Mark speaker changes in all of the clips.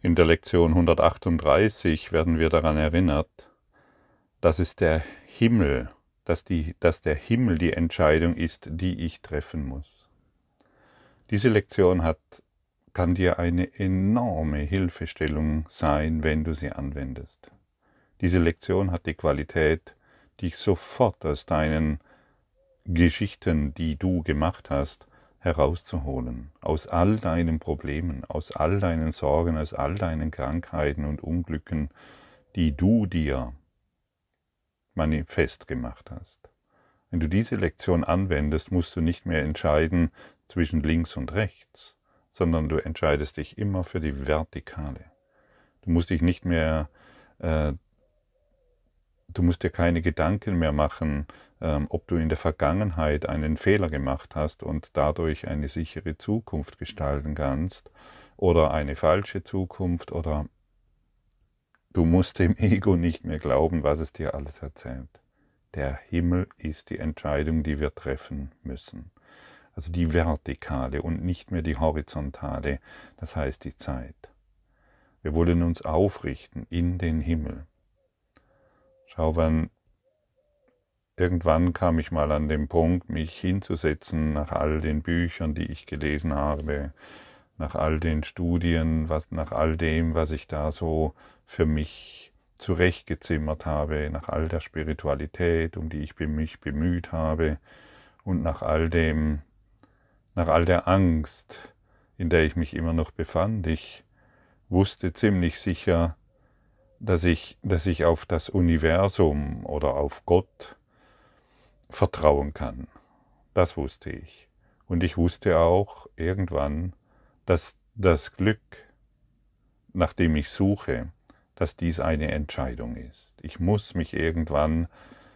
Speaker 1: In der Lektion 138 werden wir daran erinnert, dass es der Himmel, dass, die, dass der Himmel die Entscheidung ist, die ich treffen muss. Diese Lektion hat, kann dir eine enorme Hilfestellung sein, wenn du sie anwendest. Diese Lektion hat die Qualität, dich sofort aus deinen Geschichten, die du gemacht hast, herauszuholen, aus all deinen Problemen, aus all deinen Sorgen, aus all deinen Krankheiten und Unglücken, die du dir manifest gemacht hast. Wenn du diese Lektion anwendest, musst du nicht mehr entscheiden zwischen links und rechts, sondern du entscheidest dich immer für die Vertikale. Du musst dich nicht mehr, äh, du musst dir keine Gedanken mehr machen, ähm, ob du in der Vergangenheit einen Fehler gemacht hast und dadurch eine sichere Zukunft gestalten kannst oder eine falsche Zukunft oder du musst dem Ego nicht mehr glauben, was es dir alles erzählt. Der Himmel ist die Entscheidung, die wir treffen müssen. Also die vertikale und nicht mehr die horizontale, das heißt die Zeit. Wir wollen uns aufrichten in den Himmel. Schau, wenn, Irgendwann kam ich mal an den Punkt, mich hinzusetzen nach all den Büchern, die ich gelesen habe, nach all den Studien, was, nach all dem, was ich da so für mich zurechtgezimmert habe, nach all der Spiritualität, um die ich mich bemüht habe und nach all dem, nach all der Angst, in der ich mich immer noch befand. Ich wusste ziemlich sicher, dass ich, dass ich auf das Universum oder auf Gott vertrauen kann. Das wusste ich. Und ich wusste auch irgendwann, dass das Glück, nach dem ich suche, dass dies eine Entscheidung ist. Ich muss mich irgendwann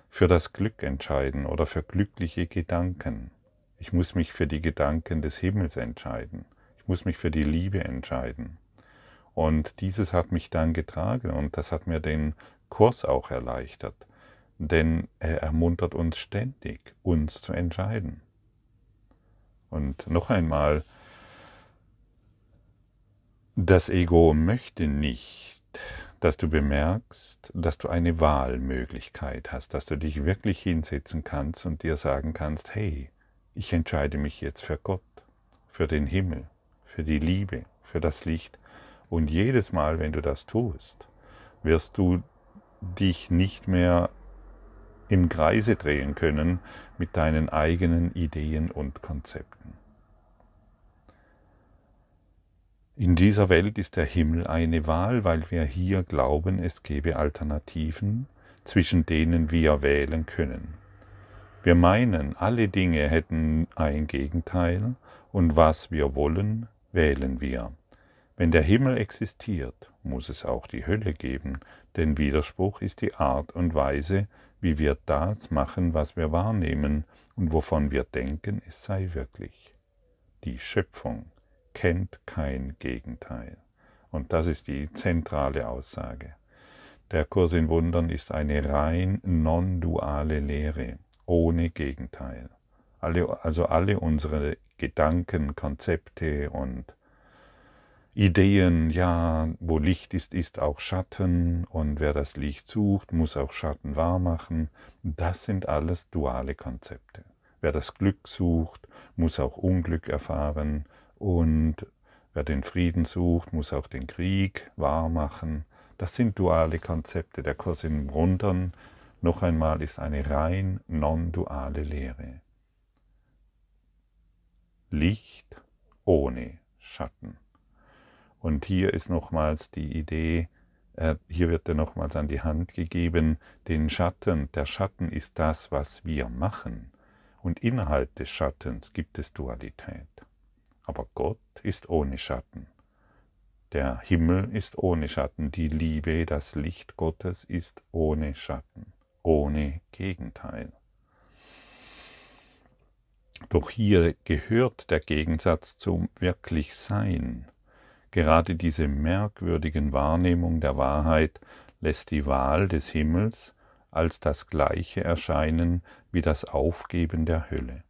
Speaker 1: für das Glück entscheiden oder für glückliche Gedanken. Ich muss mich für die Gedanken des Himmels entscheiden. Ich muss mich für die Liebe entscheiden. Und dieses hat mich dann getragen und das hat mir den Kurs auch erleichtert denn er ermuntert uns ständig, uns zu entscheiden. Und noch einmal, das Ego möchte nicht, dass du bemerkst, dass du eine Wahlmöglichkeit hast, dass du dich wirklich hinsetzen kannst und dir sagen kannst, hey, ich entscheide mich jetzt für Gott, für den Himmel, für die Liebe, für das Licht. Und jedes Mal, wenn du das tust, wirst du dich nicht mehr im Kreise drehen können mit deinen eigenen Ideen und Konzepten. In dieser Welt ist der Himmel eine Wahl, weil wir hier glauben, es gebe Alternativen, zwischen denen wir wählen können. Wir meinen, alle Dinge hätten ein Gegenteil, und was wir wollen, wählen wir. Wenn der Himmel existiert, muss es auch die Hölle geben, denn Widerspruch ist die Art und Weise, wie wir das machen, was wir wahrnehmen und wovon wir denken, es sei wirklich. Die Schöpfung kennt kein Gegenteil. Und das ist die zentrale Aussage. Der Kurs in Wundern ist eine rein non-duale Lehre, ohne Gegenteil. Alle, also alle unsere Gedanken, Konzepte und Ideen, ja, wo Licht ist, ist auch Schatten und wer das Licht sucht, muss auch Schatten wahrmachen. das sind alles duale Konzepte. Wer das Glück sucht, muss auch Unglück erfahren und wer den Frieden sucht, muss auch den Krieg wahrmachen. Das sind duale Konzepte. Der Kurs im Rundern, noch einmal, ist eine rein non-duale Lehre. Licht ohne Schatten. Und hier ist nochmals die Idee, äh, hier wird er nochmals an die Hand gegeben, den Schatten, der Schatten ist das, was wir machen. Und innerhalb des Schattens gibt es Dualität. Aber Gott ist ohne Schatten. Der Himmel ist ohne Schatten, die Liebe, das Licht Gottes ist ohne Schatten, ohne Gegenteil. Doch hier gehört der Gegensatz zum Wirklichsein. Gerade diese merkwürdigen Wahrnehmung der Wahrheit lässt die Wahl des Himmels als das gleiche erscheinen wie das Aufgeben der Hölle.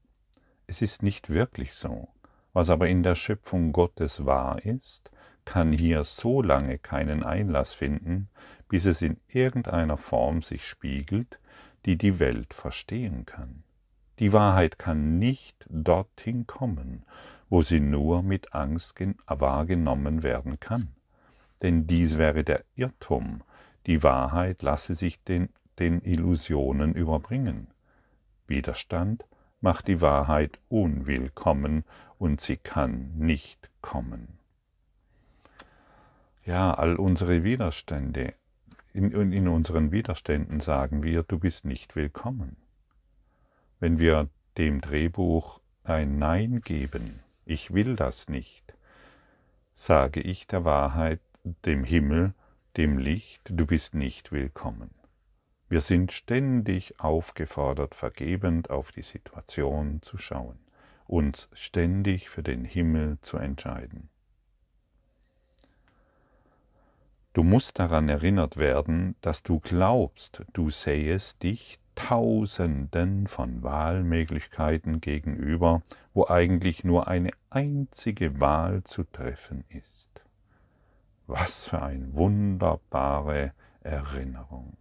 Speaker 1: Es ist nicht wirklich so. Was aber in der Schöpfung Gottes wahr ist, kann hier so lange keinen Einlass finden, bis es in irgendeiner Form sich spiegelt, die die Welt verstehen kann. Die Wahrheit kann nicht dorthin kommen, wo sie nur mit Angst wahrgenommen werden kann. Denn dies wäre der Irrtum, die Wahrheit lasse sich den, den Illusionen überbringen. Widerstand macht die Wahrheit unwillkommen und sie kann nicht kommen. Ja, all unsere Widerstände, in, in unseren Widerständen sagen wir, du bist nicht willkommen. Wenn wir dem Drehbuch ein Nein geben, ich will das nicht. Sage ich der Wahrheit, dem Himmel, dem Licht, du bist nicht willkommen. Wir sind ständig aufgefordert, vergebend auf die Situation zu schauen, uns ständig für den Himmel zu entscheiden. Du musst daran erinnert werden, dass du glaubst, du sähest dich Tausenden von Wahlmöglichkeiten gegenüber, wo eigentlich nur eine einzige Wahl zu treffen ist. Was für eine wunderbare Erinnerung.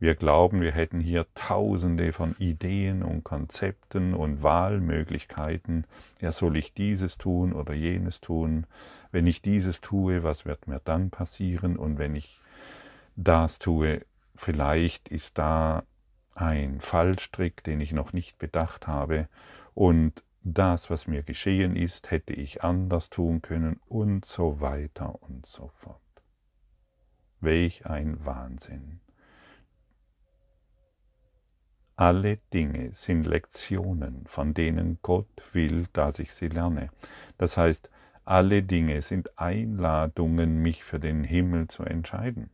Speaker 1: Wir glauben, wir hätten hier tausende von Ideen und Konzepten und Wahlmöglichkeiten. Ja, soll ich dieses tun oder jenes tun? Wenn ich dieses tue, was wird mir dann passieren? Und wenn ich das tue, vielleicht ist da ein Fallstrick, den ich noch nicht bedacht habe und das, was mir geschehen ist, hätte ich anders tun können und so weiter und so fort. Welch ein Wahnsinn. Alle Dinge sind Lektionen, von denen Gott will, dass ich sie lerne. Das heißt, alle Dinge sind Einladungen, mich für den Himmel zu entscheiden.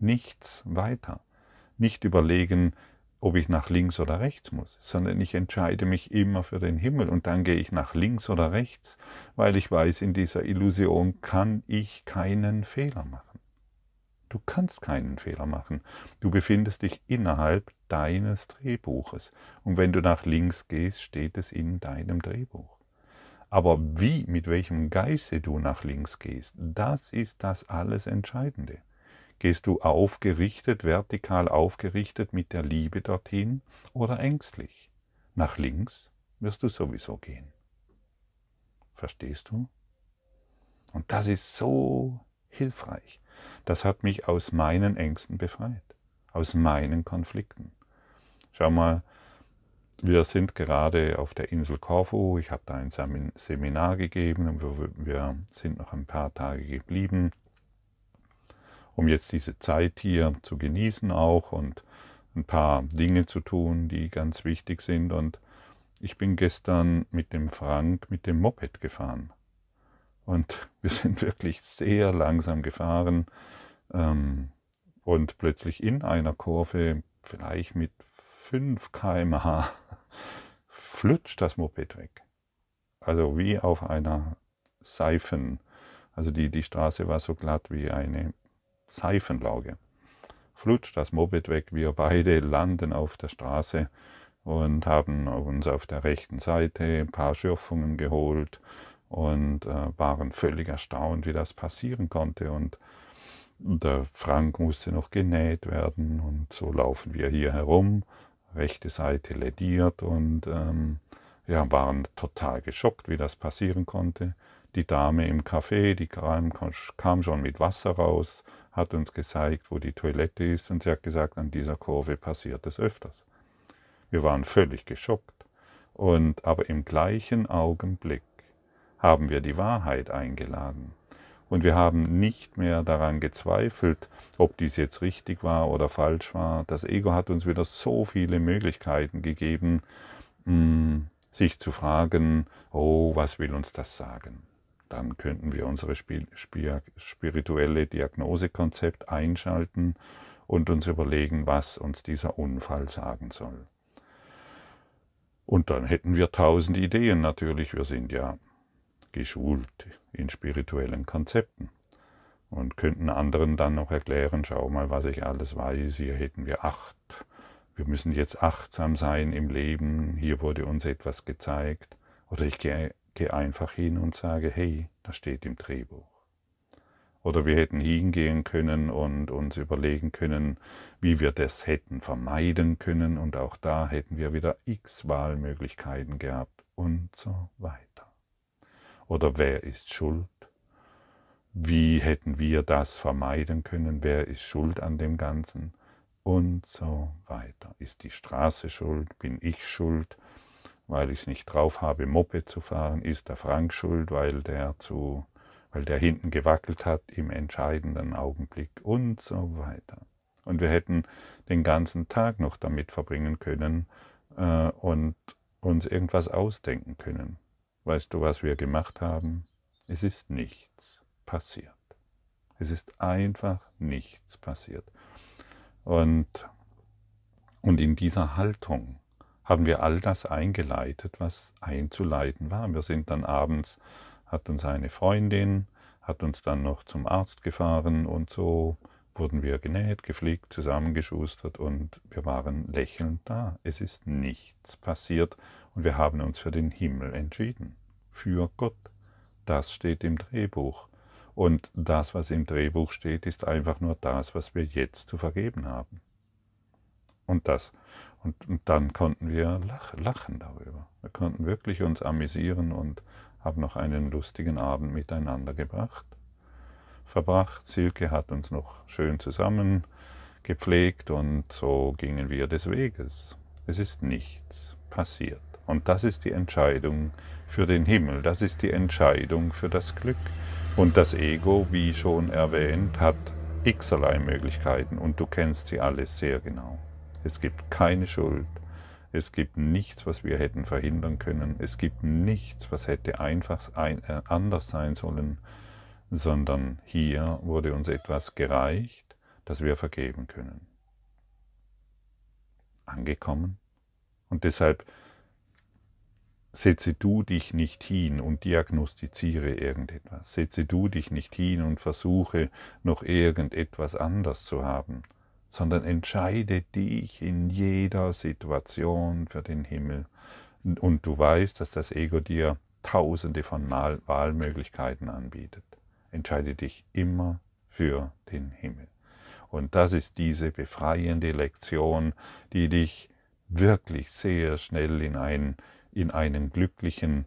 Speaker 1: Nichts weiter nicht überlegen, ob ich nach links oder rechts muss, sondern ich entscheide mich immer für den Himmel und dann gehe ich nach links oder rechts, weil ich weiß, in dieser Illusion kann ich keinen Fehler machen. Du kannst keinen Fehler machen. Du befindest dich innerhalb deines Drehbuches und wenn du nach links gehst, steht es in deinem Drehbuch. Aber wie, mit welchem Geiste du nach links gehst, das ist das alles Entscheidende. Gehst du aufgerichtet, vertikal aufgerichtet mit der Liebe dorthin oder ängstlich? Nach links wirst du sowieso gehen. Verstehst du? Und das ist so hilfreich. Das hat mich aus meinen Ängsten befreit, aus meinen Konflikten. Schau mal, wir sind gerade auf der Insel Korfu. Ich habe da ein Seminar gegeben und wir, sind noch ein paar Tage geblieben um jetzt diese Zeit hier zu genießen auch und ein paar Dinge zu tun, die ganz wichtig sind. Und ich bin gestern mit dem Frank mit dem Moped gefahren. Und wir sind wirklich sehr langsam gefahren ähm, und plötzlich in einer Kurve, vielleicht mit 5 km/h, flutscht das Moped weg. Also wie auf einer Seifen. Also die, die Straße war so glatt wie eine Seifenlauge. Flutscht das Moped weg, wir beide landen auf der Straße und haben uns auf der rechten Seite ein paar Schürfungen geholt und äh, waren völlig erstaunt, wie das passieren konnte. Und der Frank musste noch genäht werden und so laufen wir hier herum, rechte Seite lediert und ähm, ja, waren total geschockt, wie das passieren konnte. Die Dame im Café, die kam, kam schon mit Wasser raus hat uns gezeigt, wo die Toilette ist und sie hat gesagt, an dieser Kurve passiert es öfters. Wir waren völlig geschockt. Und aber im gleichen Augenblick haben wir die Wahrheit eingeladen. Und wir haben nicht mehr daran gezweifelt, ob dies jetzt richtig war oder falsch war. Das Ego hat uns wieder so viele Möglichkeiten gegeben, hm, sich zu fragen, oh, was will uns das sagen? Dann könnten wir unsere spirituelle Diagnosekonzept einschalten und uns überlegen, was uns dieser Unfall sagen soll. Und dann hätten wir tausend Ideen natürlich. Wir sind ja geschult in spirituellen Konzepten und könnten anderen dann noch erklären, schau mal, was ich alles weiß, hier hätten wir acht, wir müssen jetzt achtsam sein im Leben, hier wurde uns etwas gezeigt, oder ich gehe gehe einfach hin und sage, hey, das steht im Drehbuch. Oder wir hätten hingehen können und uns überlegen können, wie wir das hätten vermeiden können und auch da hätten wir wieder x Wahlmöglichkeiten gehabt und so weiter. Oder wer ist schuld? Wie hätten wir das vermeiden können? Wer ist schuld an dem Ganzen? Und so weiter. Ist die Straße schuld? Bin ich schuld? weil ich es nicht drauf habe, Moppe zu fahren, ist der Frank schuld, weil der zu, weil der hinten gewackelt hat im entscheidenden Augenblick und so weiter. Und wir hätten den ganzen Tag noch damit verbringen können äh, und uns irgendwas ausdenken können. Weißt du, was wir gemacht haben? Es ist nichts passiert. Es ist einfach nichts passiert. Und, und in dieser Haltung haben wir all das eingeleitet, was einzuleiten war. Wir sind dann abends, hat uns eine Freundin, hat uns dann noch zum Arzt gefahren und so wurden wir genäht, gepflegt, zusammengeschustert und wir waren lächelnd da. Es ist nichts passiert und wir haben uns für den Himmel entschieden. Für Gott. Das steht im Drehbuch. Und das, was im Drehbuch steht, ist einfach nur das, was wir jetzt zu vergeben haben. Und das und, und dann konnten wir lach, lachen darüber. Wir konnten wirklich uns amüsieren und haben noch einen lustigen Abend miteinander gebracht, verbracht. Silke hat uns noch schön zusammen gepflegt und so gingen wir des Weges. Es ist nichts passiert. Und das ist die Entscheidung für den Himmel, das ist die Entscheidung für das Glück. Und das Ego, wie schon erwähnt, hat x-erlei Möglichkeiten und du kennst sie alle sehr genau. Es gibt keine Schuld. Es gibt nichts, was wir hätten verhindern können. Es gibt nichts, was hätte einfach äh, anders sein sollen, sondern hier wurde uns etwas gereicht, das wir vergeben können. Angekommen? Und deshalb setze du dich nicht hin und diagnostiziere irgendetwas. Setze du dich nicht hin und versuche noch irgendetwas anders zu haben sondern entscheide dich in jeder Situation für den Himmel. Und du weißt, dass das Ego dir tausende von Wahlmöglichkeiten anbietet. Entscheide dich immer für den Himmel. Und das ist diese befreiende Lektion, die dich wirklich sehr schnell in einen, in einen glücklichen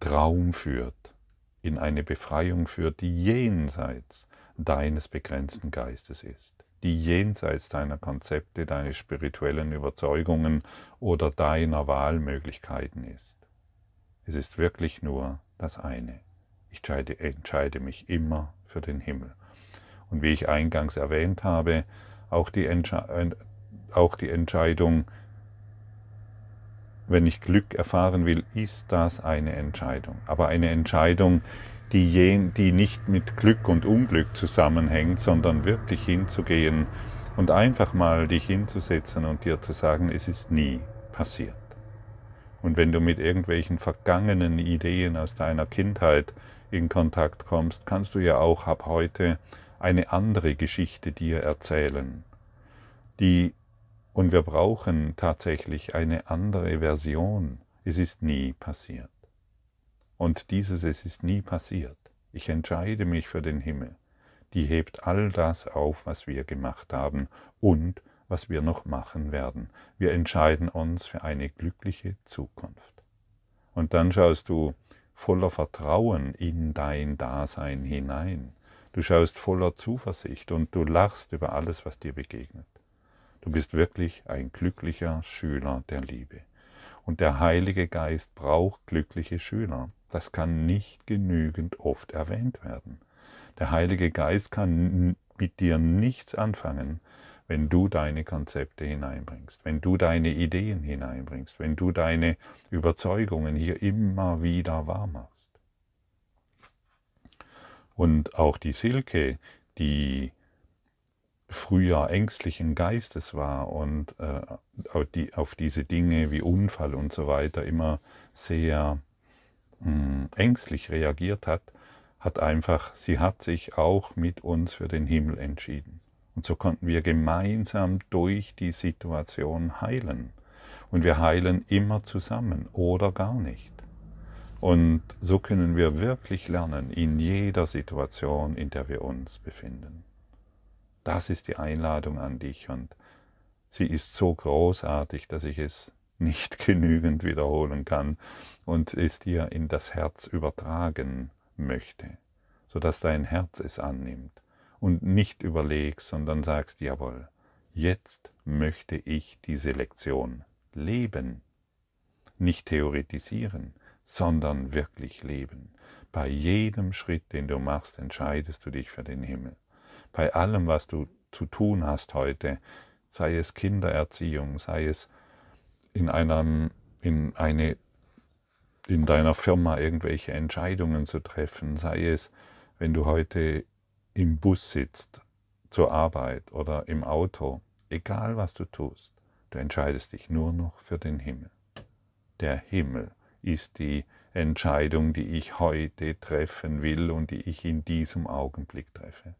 Speaker 1: Traum führt, in eine Befreiung führt, die jenseits deines begrenzten Geistes ist die jenseits deiner Konzepte, deines spirituellen Überzeugungen oder deiner Wahlmöglichkeiten ist. Es ist wirklich nur das eine. Ich entscheide, entscheide mich immer für den Himmel. Und wie ich eingangs erwähnt habe, auch die, äh, auch die Entscheidung, wenn ich Glück erfahren will, ist das eine Entscheidung. Aber eine Entscheidung, die die, die nicht mit Glück und Unglück zusammenhängt, sondern wirklich hinzugehen und einfach mal dich hinzusetzen und dir zu sagen, es ist nie passiert. Und wenn du mit irgendwelchen vergangenen Ideen aus deiner Kindheit in Kontakt kommst, kannst du ja auch ab heute eine andere Geschichte dir erzählen. Die und wir brauchen tatsächlich eine andere Version. Es ist nie passiert und dieses es ist nie passiert. Ich entscheide mich für den Himmel. Die hebt all das auf, was wir gemacht haben und was wir noch machen werden. Wir entscheiden uns für eine glückliche Zukunft. Und dann schaust du voller Vertrauen in dein Dasein hinein. Du schaust voller Zuversicht und du lachst über alles, was dir begegnet. Du bist wirklich ein glücklicher Schüler der Liebe. Und der Heilige Geist braucht glückliche Schüler. Das kann nicht genügend oft erwähnt werden. Der Heilige Geist kann mit dir nichts anfangen, wenn du deine Konzepte hineinbringst, wenn du deine Ideen hineinbringst, wenn du deine Überzeugungen hier immer wieder wahr machst. Und auch die Silke, die früher ängstlichen Geistes war und äh, die, auf diese Dinge wie Unfall und so weiter immer sehr mh, hm, ängstlich reagiert hat, hat einfach, sie hat sich auch mit uns für den Himmel entschieden. Und so konnten wir gemeinsam durch die Situation heilen. Und wir heilen immer zusammen oder gar nicht. Und so können wir wirklich lernen in jeder Situation, in der wir uns befinden. Das ist die Einladung an dich und sie ist so großartig, dass ich es nicht genügend wiederholen kann und es dir in das Herz übertragen möchte, sodass dein Herz es annimmt und nicht überlegst, sondern sagst, jawohl, jetzt möchte ich diese Lektion leben, nicht theoretisieren, sondern wirklich leben. Bei jedem Schritt, den du machst, entscheidest du dich für den Himmel bei allem, was du zu tun hast heute, sei es Kindererziehung, sei es in, einem, in, eine, in deiner Firma irgendwelche Entscheidungen zu treffen, sei es, wenn du heute im Bus sitzt zur Arbeit oder im Auto, egal was du tust, du entscheidest dich nur noch für den Himmel. Der Himmel ist die Entscheidung, die ich heute treffen will und die ich in diesem Augenblick treffe.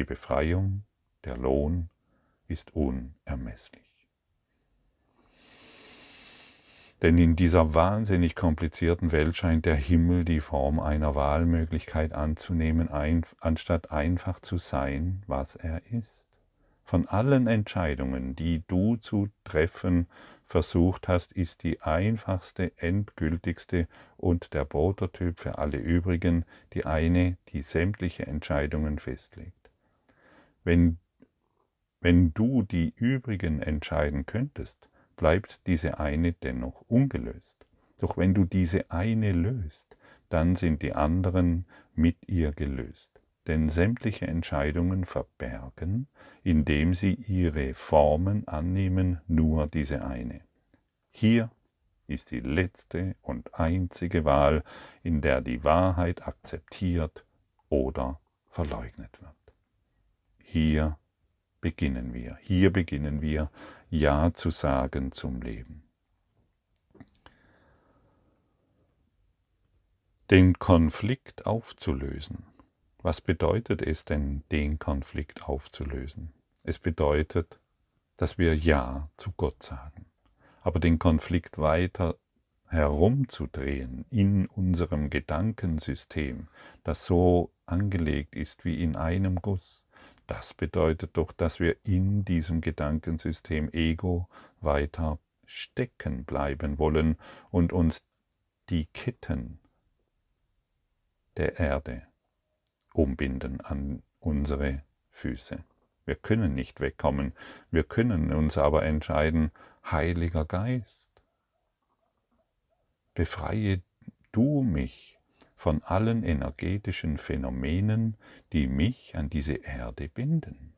Speaker 1: Die Befreiung, der Lohn ist unermesslich. Denn in dieser wahnsinnig komplizierten Welt scheint der Himmel die Form einer Wahlmöglichkeit anzunehmen, ein, anstatt einfach zu sein, was er ist. Von allen Entscheidungen, die du zu treffen versucht hast, ist die einfachste, endgültigste und der Prototyp für alle übrigen die eine, die sämtliche Entscheidungen festlegt. Wenn, wenn du die übrigen entscheiden könntest, bleibt diese eine dennoch ungelöst. Doch wenn du diese eine löst, dann sind die anderen mit ihr gelöst. Denn sämtliche Entscheidungen verbergen, indem sie ihre Formen annehmen, nur diese eine. Hier ist die letzte und einzige Wahl, in der die Wahrheit akzeptiert oder verleugnet wird. Hier beginnen wir. Hier beginnen wir Ja zu sagen zum Leben. Den Konflikt aufzulösen. Was bedeutet es denn, den Konflikt aufzulösen? Es bedeutet, dass wir Ja zu Gott sagen. Aber den Konflikt weiter herumzudrehen in unserem Gedankensystem, das so angelegt ist wie in einem Guss, das bedeutet doch, dass wir in diesem Gedankensystem Ego weiter stecken bleiben wollen und uns die Ketten der Erde umbinden an unsere Füße. Wir können nicht wegkommen, wir können uns aber entscheiden, Heiliger Geist, befreie du mich von allen energetischen Phänomenen, die mich an diese Erde binden.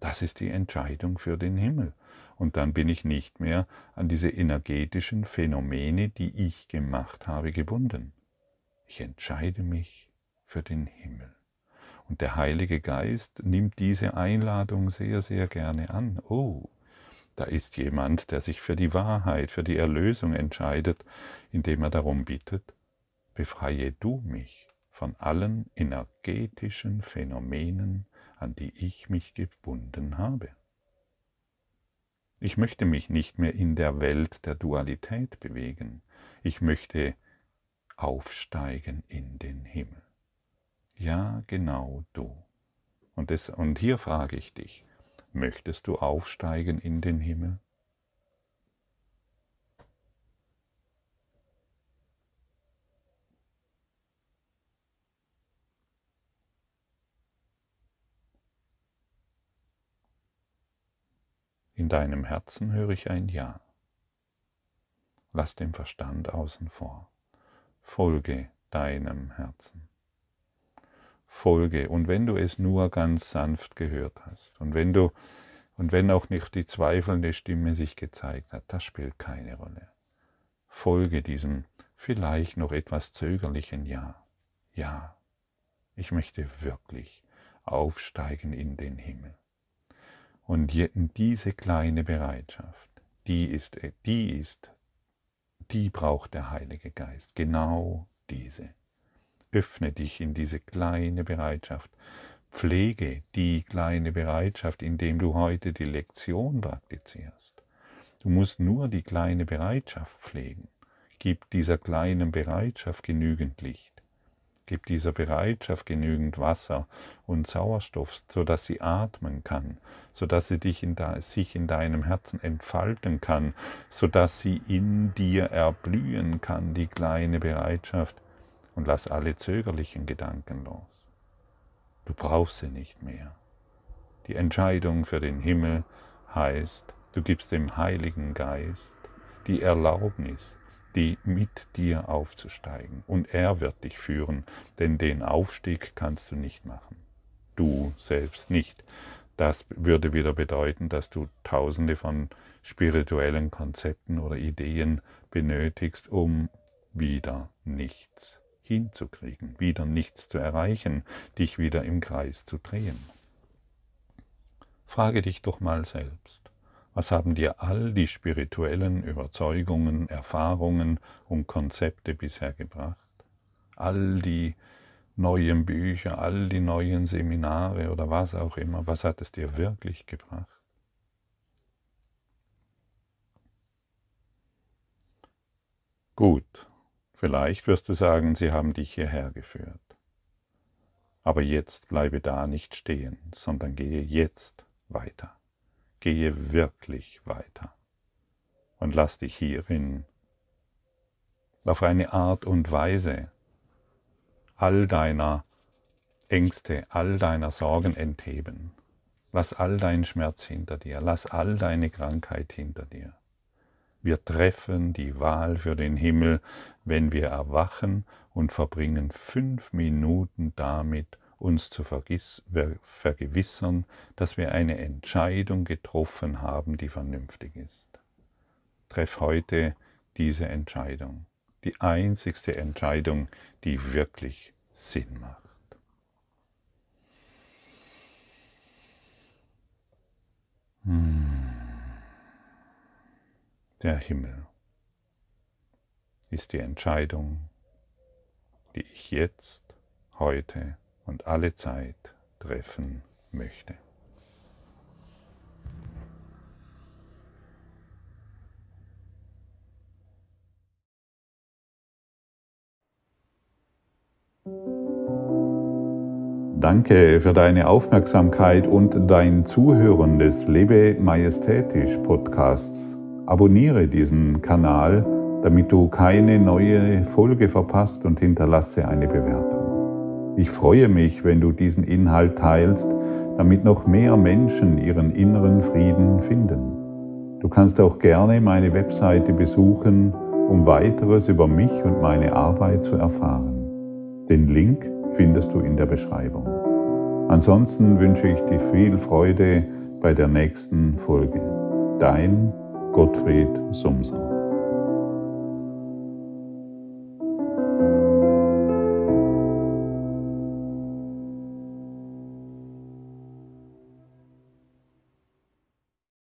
Speaker 1: Das ist die Entscheidung für den Himmel. Und dann bin ich nicht mehr an diese energetischen Phänomene, die ich gemacht habe, gebunden. Ich entscheide mich für den Himmel. Und der Heilige Geist nimmt diese Einladung sehr, sehr gerne an. Oh, da ist jemand, der sich für die Wahrheit, für die Erlösung entscheidet, indem er darum bittet, befreie du mich von allen energetischen Phänomenen, an die ich mich gebunden habe. Ich möchte mich nicht mehr in der Welt der Dualität bewegen. Ich möchte aufsteigen in den Himmel. Ja, genau du. Und, das, und hier frage ich dich, möchtest du aufsteigen in den Himmel? In deinem Herzen höre ich ein Ja. Lass den Verstand außen vor. Folge deinem Herzen. Folge. Und wenn du es nur ganz sanft gehört hast und wenn du und wenn auch nicht die zweifelnde Stimme sich gezeigt hat, das spielt keine Rolle. Folge diesem vielleicht noch etwas zögerlichen Ja. Ja, ich möchte wirklich aufsteigen in den Himmel. Und diese kleine Bereitschaft, die ist, äh, die ist, die braucht der Heilige Geist, genau diese. Öffne dich in diese kleine Bereitschaft. Pflege die kleine Bereitschaft, indem du heute die Lektion praktizierst. Du musst nur die kleine Bereitschaft pflegen. Gib dieser kleinen Bereitschaft genügend Licht. Gib dieser Bereitschaft genügend Wasser und Sauerstoff, sodass sie atmen kann, sodass sie dich in de, sich in deinem Herzen entfalten kann, sodass sie in dir erblühen kann, die kleine Bereitschaft, und lass alle zögerlichen Gedanken los. Du brauchst sie nicht mehr. Die Entscheidung für den Himmel heißt, du gibst dem Heiligen Geist die Erlaubnis, die mit dir aufzusteigen. Und er wird dich führen, denn den Aufstieg kannst du nicht machen. Du selbst nicht. Das würde wieder bedeuten, dass du tausende von spirituellen Konzepten oder Ideen benötigst, um wieder nichts hinzukriegen, wieder nichts zu erreichen, dich wieder im Kreis zu drehen. Frage dich doch mal selbst, was haben dir all die spirituellen Überzeugungen, Erfahrungen und Konzepte bisher gebracht? All die neuen Bücher, all die neuen Seminare oder was auch immer, was hat es dir wirklich gebracht? Gut, vielleicht wirst du sagen, sie haben dich hierher geführt. Aber jetzt bleibe da nicht stehen, sondern gehe jetzt weiter gehe wirklich weiter und lass dich hierin auf eine Art und Weise all deiner Ängste, all deiner Sorgen entheben. Lass all deinen Schmerz hinter dir, lass all deine Krankheit hinter dir. Wir treffen die Wahl für den Himmel, wenn wir erwachen und verbringen fünf Minuten damit, uns zu vergewissern, dass wir eine Entscheidung getroffen haben, die vernünftig ist. Treff heute diese Entscheidung, die einzigste Entscheidung, die wirklich Sinn macht. Hm. Der Himmel ist die Entscheidung, die ich jetzt, heute und alle Zeit treffen möchte. Danke für deine Aufmerksamkeit und dein Zuhören des Lebe Majestätisch Podcasts. Abonniere diesen Kanal, damit du keine neue Folge verpasst und hinterlasse eine Bewertung. Ich freue mich, wenn du diesen Inhalt teilst, damit noch mehr Menschen ihren inneren Frieden finden. Du kannst auch gerne meine Webseite besuchen, um weiteres über mich und meine Arbeit zu erfahren. Den Link findest du in der Beschreibung. Ansonsten wünsche ich dir viel Freude bei der nächsten Folge. Dein Gottfried Sumser.